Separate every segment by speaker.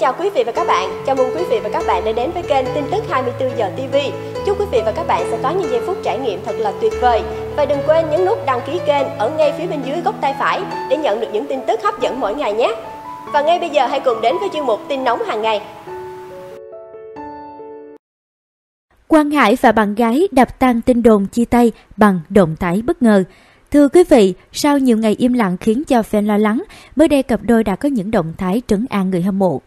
Speaker 1: chào quý vị và các bạn. Chào mừng quý vị và các bạn đã đến với kênh tin tức 24 giờ TV. Chúc quý vị và các bạn sẽ có những giây phút trải nghiệm thật là tuyệt vời. Và đừng quên nhấn nút đăng ký kênh ở ngay phía bên dưới góc tay phải để nhận được những tin tức hấp dẫn mỗi ngày nhé. Và ngay bây giờ hãy cùng đến với chuyên mục tin nóng hàng ngày. Quang Hải và bạn gái đập tan tin đồn chia tay bằng động thái bất ngờ. Thưa quý vị, sau nhiều ngày im lặng khiến cho fan lo lắng, mới đây cặp đôi đã có những động thái trấn an người hâm mộ.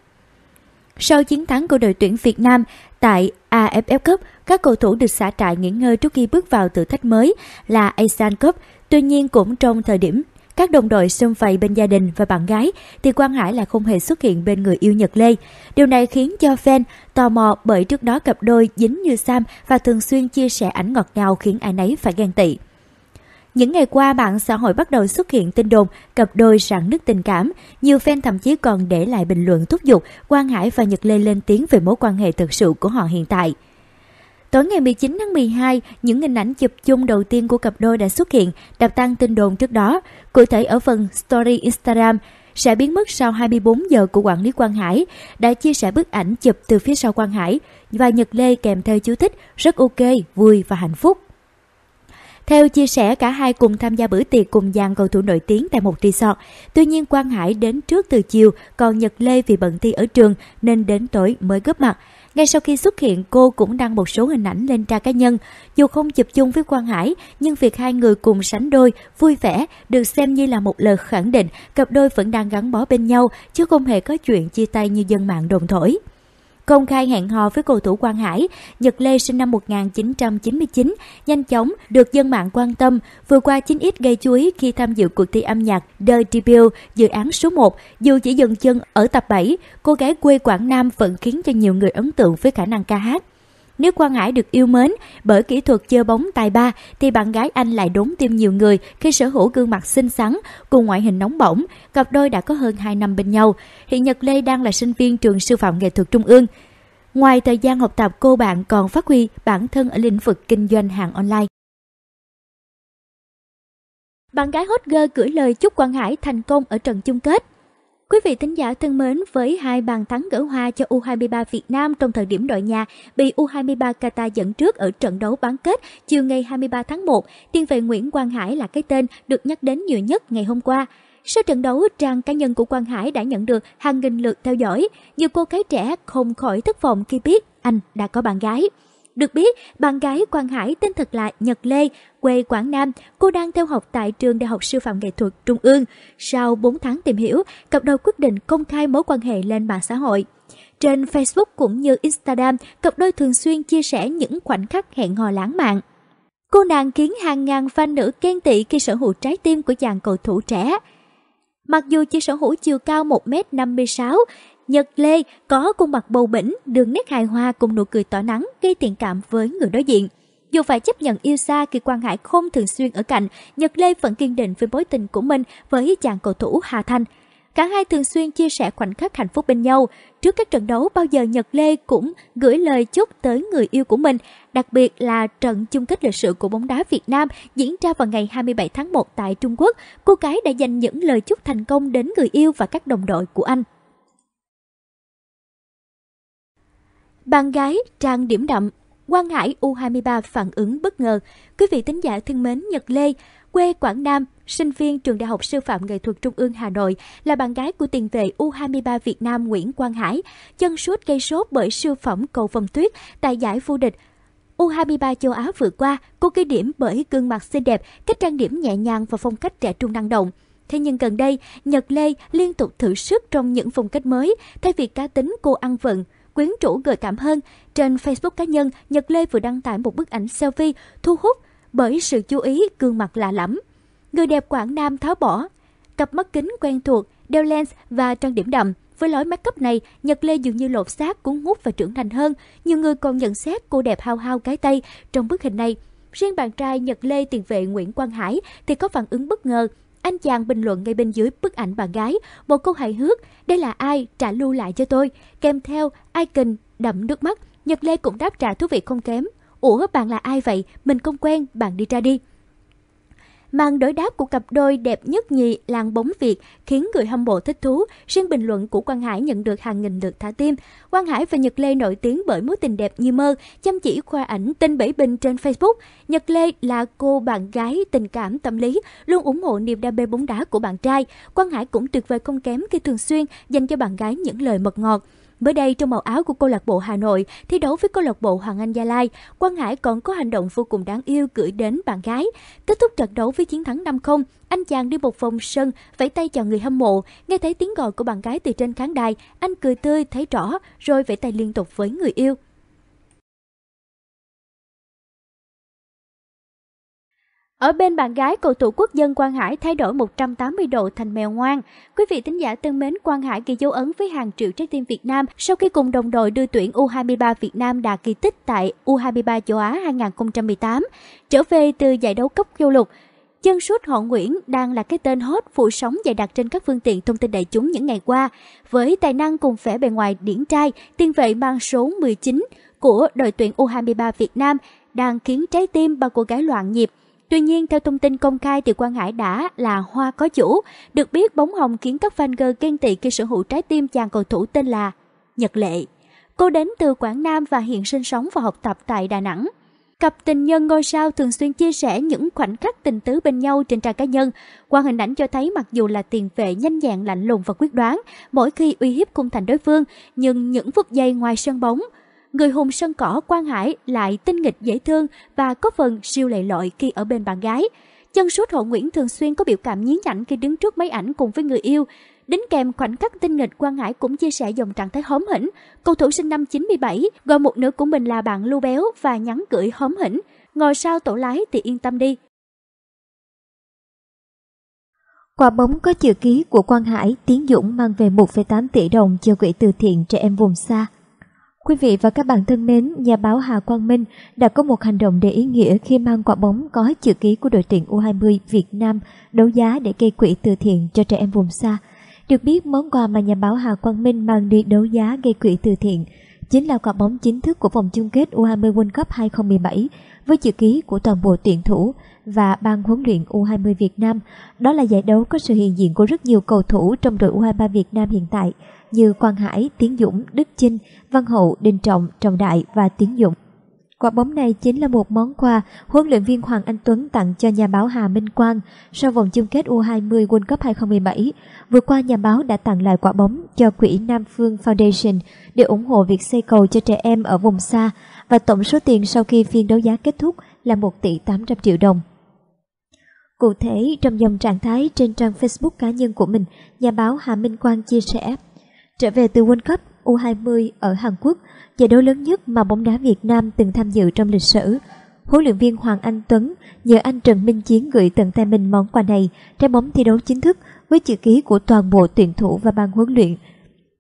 Speaker 1: Sau chiến thắng của đội tuyển Việt Nam tại AFF Cup, các cầu thủ được xả trại nghỉ ngơi trước khi bước vào thử thách mới là Asian Cup. Tuy nhiên cũng trong thời điểm các đồng đội xung vầy bên gia đình và bạn gái thì Quang Hải lại không hề xuất hiện bên người yêu Nhật Lê. Điều này khiến cho fan tò mò bởi trước đó cặp đôi dính như Sam và thường xuyên chia sẻ ảnh ngọt ngào khiến ai nấy phải ghen tị. Những ngày qua, mạng xã hội bắt đầu xuất hiện tin đồn, cặp đôi rạn nước tình cảm. Nhiều fan thậm chí còn để lại bình luận thúc giục Quang Hải và Nhật Lê lên tiếng về mối quan hệ thực sự của họ hiện tại. Tối ngày 19 tháng 12, những hình ảnh chụp chung đầu tiên của cặp đôi đã xuất hiện, đập tan tin đồn trước đó. Cụ thể ở phần Story Instagram, sẽ biến mất sau 24 giờ của quản lý Quang Hải, đã chia sẻ bức ảnh chụp từ phía sau Quang Hải và Nhật Lê kèm theo chú thích rất ok, vui và hạnh phúc. Theo chia sẻ, cả hai cùng tham gia bữa tiệc cùng dàn cầu thủ nổi tiếng tại một resort. Tuy nhiên, Quang Hải đến trước từ chiều, còn Nhật Lê vì bận thi ở trường nên đến tối mới góp mặt. Ngay sau khi xuất hiện, cô cũng đăng một số hình ảnh lên trang cá nhân. Dù không chụp chung với Quang Hải, nhưng việc hai người cùng sánh đôi, vui vẻ được xem như là một lời khẳng định cặp đôi vẫn đang gắn bó bên nhau, chứ không hề có chuyện chia tay như dân mạng đồn thổi công khai hẹn hò với cầu thủ Quang Hải, Nhật Lê sinh năm 1999, nhanh chóng được dân mạng quan tâm, vừa qua chính ít gây chú ý khi tham dự cuộc thi âm nhạc The Debut dự án số 1. Dù chỉ dừng chân ở tập 7, cô gái quê Quảng Nam vẫn khiến cho nhiều người ấn tượng với khả năng ca hát. Nếu Quang Hải được yêu mến bởi kỹ thuật chơi bóng tài ba thì bạn gái anh lại đốn tim nhiều người khi sở hữu gương mặt xinh xắn cùng ngoại hình nóng bỏng. Cặp đôi đã có hơn 2 năm bên nhau. Hiện Nhật Lê đang là sinh viên trường sư phạm nghệ thuật Trung ương. Ngoài thời gian học tập, cô bạn còn phát huy bản thân ở lĩnh vực kinh doanh hàng online. Bạn gái hot girl gửi lời chúc Quang Hải thành công ở trận chung kết. Quý vị thính giả thân mến, với hai bàn thắng gỡ hoa cho U23 Việt Nam trong thời điểm đội nhà bị U23 Qatar dẫn trước ở trận đấu bán kết chiều ngày 23 tháng 1, tiền vệ Nguyễn Quang Hải là cái tên được nhắc đến nhiều nhất ngày hôm qua. Sau trận đấu, trang cá nhân của Quang Hải đã nhận được hàng nghìn lượt theo dõi. Nhiều cô gái trẻ không khỏi thất vọng khi biết anh đã có bạn gái. Được biết, bạn gái Quang Hải tên thật là Nhật Lê, quê Quảng Nam, cô đang theo học tại trường Đại học Sư phạm Nghệ thuật Trung ương. Sau 4 tháng tìm hiểu, cặp đôi quyết định công khai mối quan hệ lên mạng xã hội. Trên Facebook cũng như Instagram, cặp đôi thường xuyên chia sẻ những khoảnh khắc hẹn hò lãng mạn. Cô nàng khiến hàng ngàn fan nữ khen tị khi sở hữu trái tim của chàng cầu thủ trẻ. Mặc dù chỉ sở hữu chiều cao 1m56, Nhật Lê có cung mặt bầu bỉnh, đường nét hài hòa cùng nụ cười tỏ nắng gây thiện cảm với người đối diện. Dù phải chấp nhận yêu xa khi quan Hải không thường xuyên ở cạnh, Nhật Lê vẫn kiên định với mối tình của mình với chàng cầu thủ Hà Thanh. Cả hai thường xuyên chia sẻ khoảnh khắc hạnh phúc bên nhau. Trước các trận đấu bao giờ Nhật Lê cũng gửi lời chúc tới người yêu của mình, đặc biệt là trận chung kết lịch sử của bóng đá Việt Nam diễn ra vào ngày 27 tháng 1 tại Trung Quốc. Cô gái đã dành những lời chúc thành công đến người yêu và các đồng đội của anh. Bạn gái trang điểm đậm, Quang Hải U23 phản ứng bất ngờ. Quý vị tính giả thân mến, Nhật Lê, quê Quảng Nam, sinh viên trường Đại học Sư phạm Nghệ thuật Trung ương Hà Nội, là bạn gái của tiền vệ U23 Việt Nam Nguyễn Quang Hải, chân sút gây sốt bởi siêu phẩm cầu vòng tuyết tại giải vô địch U23 châu Á vừa qua, cô ghi điểm bởi gương mặt xinh đẹp, cách trang điểm nhẹ nhàng và phong cách trẻ trung năng động. Thế nhưng gần đây, Nhật Lê liên tục thử sức trong những phong cách mới, thay vì cá tính cô ăn vận, quyến rũ gợi cảm hơn. Trên Facebook cá nhân, Nhật Lê vừa đăng tải một bức ảnh selfie thu hút bởi sự chú ý gương mặt lạ lẫm. Người đẹp Quảng Nam tháo bỏ, cặp mắt kính quen thuộc, đeo lens và trang điểm đậm. Với lối makeup này, Nhật Lê dường như lột xác, cuốn hút và trưởng thành hơn. Nhiều người còn nhận xét cô đẹp hao hao cái tay trong bức hình này. Riêng bạn trai Nhật Lê tiền vệ Nguyễn Quang Hải thì có phản ứng bất ngờ anh chàng bình luận ngay bên dưới bức ảnh bạn gái một câu hài hước, đây là ai, trả lưu lại cho tôi, kèm theo icon đậm nước mắt. Nhật Lê cũng đáp trả thú vị không kém. Ủa bạn là ai vậy? Mình không quen, bạn đi ra đi. Màn đối đáp của cặp đôi đẹp nhất nhì làng bóng Việt khiến người hâm mộ thích thú. Riêng bình luận của Quang Hải nhận được hàng nghìn lượt thả tim. Quang Hải và Nhật Lê nổi tiếng bởi mối tình đẹp như mơ, chăm chỉ khoa ảnh tên bẫy bình trên Facebook. Nhật Lê là cô bạn gái tình cảm tâm lý, luôn ủng hộ niềm đam mê bóng đá của bạn trai. Quang Hải cũng tuyệt vời không kém khi thường xuyên dành cho bạn gái những lời mật ngọt. Mới đây, trong màu áo của câu lạc bộ Hà Nội, thi đấu với câu lạc bộ Hoàng Anh Gia Lai, Quang Hải còn có hành động vô cùng đáng yêu gửi đến bạn gái. Kết thúc trận đấu với chiến thắng 5-0, anh chàng đi một vòng sân, vẫy tay chào người hâm mộ. Nghe thấy tiếng gọi của bạn gái từ trên khán đài, anh cười tươi thấy rõ, rồi vẫy tay liên tục với người yêu. Ở bên bạn gái, cầu thủ quốc dân Quang Hải thay đổi 180 độ thành mèo ngoan. Quý vị thính giả thân mến, Quang Hải ghi dấu ấn với hàng triệu trái tim Việt Nam sau khi cùng đồng đội đưa tuyển U23 Việt Nam đạt kỳ tích tại U23 châu Á 2018. Trở về từ giải đấu cốc châu lục, Chân sút họ Nguyễn đang là cái tên hot phủ sóng dày đặc trên các phương tiện thông tin đại chúng những ngày qua. Với tài năng cùng vẻ bề ngoài điển trai, tiền vệ mang số 19 của đội tuyển U23 Việt Nam đang khiến trái tim ba cô gái loạn nhịp – Tuy nhiên, theo thông tin công khai từ Quang Hải đã là Hoa có chủ, được biết bóng hồng khiến các fan girl ghen tị khi sở hữu trái tim chàng cầu thủ tên là Nhật Lệ. Cô đến từ Quảng Nam và hiện sinh sống và học tập tại Đà Nẵng. Cặp tình nhân ngôi sao thường xuyên chia sẻ những khoảnh khắc tình tứ bên nhau trên trang cá nhân. Qua hình ảnh cho thấy mặc dù là tiền vệ nhanh nhẹn lạnh lùng và quyết đoán, mỗi khi uy hiếp khung thành đối phương, nhưng những phút giây ngoài sân bóng, người hùng sân cỏ Quang Hải lại tinh nghịch dễ thương và có phần siêu lầy lội khi ở bên bạn gái. Chân sút Hộ Nguyễn thường xuyên có biểu cảm nhí nhảnh khi đứng trước máy ảnh cùng với người yêu. Đính kèm khoảnh khắc tinh nghịch Quang Hải cũng chia sẻ dòng trạng thái hóm hỉnh. Cầu thủ sinh năm 97, gọi một nửa của mình là bạn lưu béo và nhắn gửi hóm hỉnh. Ngồi sau tổ lái thì yên tâm đi,
Speaker 2: Quả bóng có chữ ký của Quang Hải Tiến Dũng mang về 1,8 tỷ đồng cho quỹ từ thiện trẻ em vùng xa. Quý vị và các bạn thân mến, nhà báo Hà Quang Minh đã có một hành động để ý nghĩa khi mang quả bóng có chữ ký của đội tuyển U20 Việt Nam đấu giá để gây quỹ từ thiện cho trẻ em vùng xa. Được biết, món quà mà nhà báo Hà Quang Minh mang đi đấu giá gây quỹ từ thiện chính là quả bóng chính thức của vòng chung kết U20 World Cup 2017 với chữ ký của toàn bộ tuyển thủ và ban huấn luyện U20 Việt Nam. Đó là giải đấu có sự hiện diện của rất nhiều cầu thủ trong đội U23 Việt Nam hiện tại như Quang Hải, Tiến Dũng, Đức Chinh, Văn Hậu, Đình Trọng, Trọng Đại và Tiến Dũng. Quả bóng này chính là một món quà huấn luyện viên Hoàng Anh Tuấn tặng cho nhà báo Hà Minh Quang sau vòng chung kết U20 World Cup 2017. Vừa qua nhà báo đã tặng lại quả bóng cho quỹ Nam Phương Foundation để ủng hộ việc xây cầu cho trẻ em ở vùng xa và tổng số tiền sau khi phiên đấu giá kết thúc là 1 tỷ 800 triệu đồng. Cụ thể, trong dòng trạng thái trên trang Facebook cá nhân của mình, nhà báo Hà Minh Quang chia sẻ Trở về từ World Cup U20 ở Hàn Quốc, giải đấu lớn nhất mà bóng đá Việt Nam từng tham dự trong lịch sử. Huấn luyện viên Hoàng Anh Tuấn nhờ anh Trần Minh Chiến gửi tận tay mình món quà này, trái bóng thi đấu chính thức với chữ ký của toàn bộ tuyển thủ và ban huấn luyện.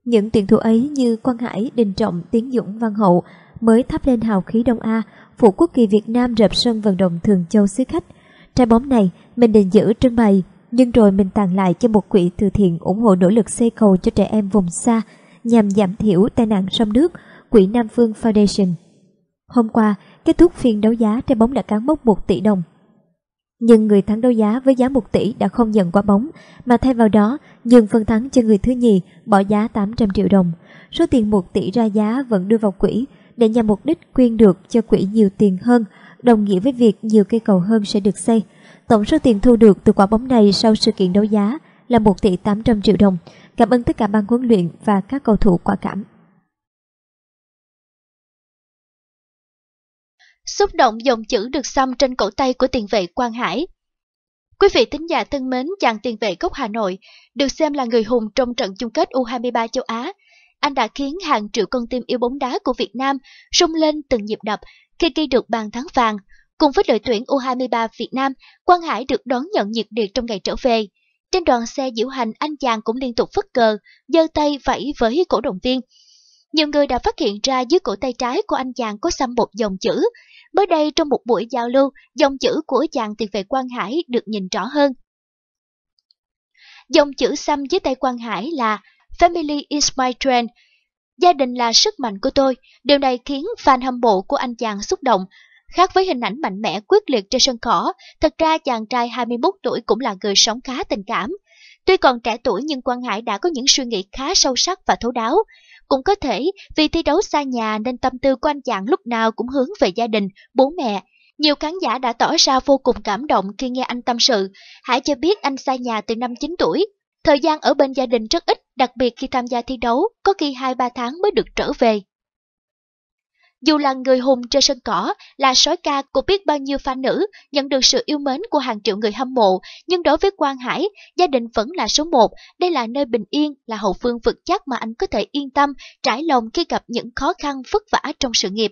Speaker 2: Những tuyển thủ ấy như Quang Hải, Đình Trọng, Tiến Dũng, Văn Hậu mới thắp lên hào khí Đông A, phủ quốc kỳ Việt Nam rập sân vận động Thường Châu xứ khách – Trái bóng này mình định giữ trưng bày, nhưng rồi mình tặng lại cho một quỹ từ thiện ủng hộ nỗ lực xây cầu cho trẻ em vùng xa nhằm giảm thiểu tai nạn sông nước, quỹ Nam Phương Foundation. Hôm qua, kết thúc phiên đấu giá trái bóng đã cán mốc 1 tỷ đồng. Nhưng người thắng đấu giá với giá 1 tỷ đã không nhận quả bóng, mà thay vào đó nhường phần thắng cho người thứ nhì bỏ giá 800 triệu đồng. Số tiền 1 tỷ ra giá vẫn đưa vào quỹ, để nhằm mục đích quyên được cho quỹ nhiều tiền hơn, đồng nghĩa với việc nhiều cây cầu hơn sẽ được xây. Tổng số tiền thu được từ quả bóng này sau sự kiện đấu giá là 1 tỷ 800 triệu đồng. Cảm ơn tất cả ban huấn luyện và các cầu thủ quả cảm.
Speaker 1: Xúc động dòng chữ được xăm trên cổ tay của tiền vệ Quang Hải. Quý vị tính giả thân mến, chàng tiền vệ gốc Hà Nội được xem là người hùng trong trận chung kết U23 châu Á anh đã khiến hàng triệu con tim yêu bóng đá của Việt Nam rung lên từng nhịp đập khi ghi được bàn thắng vàng. Cùng với đội tuyển U23 Việt Nam, Quang Hải được đón nhận nhiệt liệt trong ngày trở về. Trên đoàn xe diễu hành, anh chàng cũng liên tục phất cờ, giơ tay vẫy với cổ động viên. Nhiều người đã phát hiện ra dưới cổ tay trái của anh chàng có xăm một dòng chữ. Mới đây trong một buổi giao lưu, dòng chữ của chàng tiền vệ Quang Hải được nhìn rõ hơn. Dòng chữ xăm dưới tay Quang Hải là Family is my trend. Gia đình là sức mạnh của tôi. Điều này khiến fan hâm mộ của anh chàng xúc động. Khác với hình ảnh mạnh mẽ quyết liệt trên sân cỏ, thật ra chàng trai 21 tuổi cũng là người sống khá tình cảm. Tuy còn trẻ tuổi nhưng Quang Hải đã có những suy nghĩ khá sâu sắc và thấu đáo. Cũng có thể vì thi đấu xa nhà nên tâm tư của anh chàng lúc nào cũng hướng về gia đình, bố mẹ. Nhiều khán giả đã tỏ ra vô cùng cảm động khi nghe anh tâm sự. Hải cho biết anh xa nhà từ năm 9 tuổi, Thời gian ở bên gia đình rất ít, đặc biệt khi tham gia thi đấu, có khi 2-3 tháng mới được trở về. Dù là người hùng trên sân cỏ, là sói ca cũng biết bao nhiêu fan nữ nhận được sự yêu mến của hàng triệu người hâm mộ, nhưng đối với Quang Hải, gia đình vẫn là số một, đây là nơi bình yên, là hậu phương vững chắc mà anh có thể yên tâm, trải lòng khi gặp những khó khăn vất vả trong sự nghiệp.